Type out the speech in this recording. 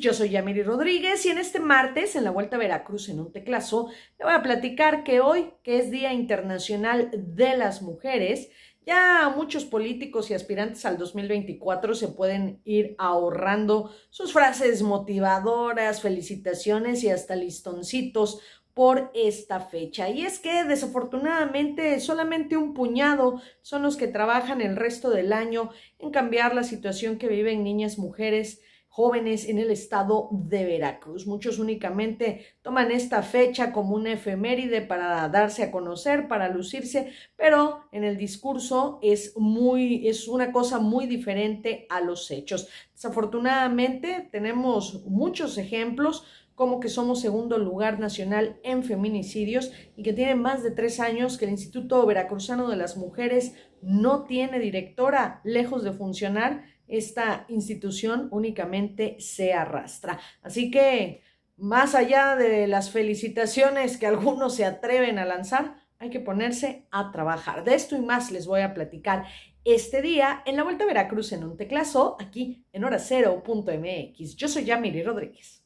yo soy Yamiri Rodríguez y en este martes, en la Vuelta a Veracruz en un teclazo, le voy a platicar que hoy, que es Día Internacional de las Mujeres, ya muchos políticos y aspirantes al 2024 se pueden ir ahorrando sus frases motivadoras, felicitaciones y hasta listoncitos por esta fecha. Y es que desafortunadamente solamente un puñado son los que trabajan el resto del año en cambiar la situación que viven niñas, mujeres, jóvenes en el estado de Veracruz. Muchos únicamente toman esta fecha como una efeméride para darse a conocer, para lucirse, pero en el discurso es muy es una cosa muy diferente a los hechos. Desafortunadamente tenemos muchos ejemplos como que somos segundo lugar nacional en feminicidios y que tiene más de tres años que el Instituto Veracruzano de las Mujeres no tiene directora, lejos de funcionar, esta institución únicamente se arrastra. Así que, más allá de las felicitaciones que algunos se atreven a lanzar, hay que ponerse a trabajar. De esto y más les voy a platicar este día en la Vuelta a Veracruz en un teclazo, aquí en horacero.mx. Yo soy Yamiri Rodríguez.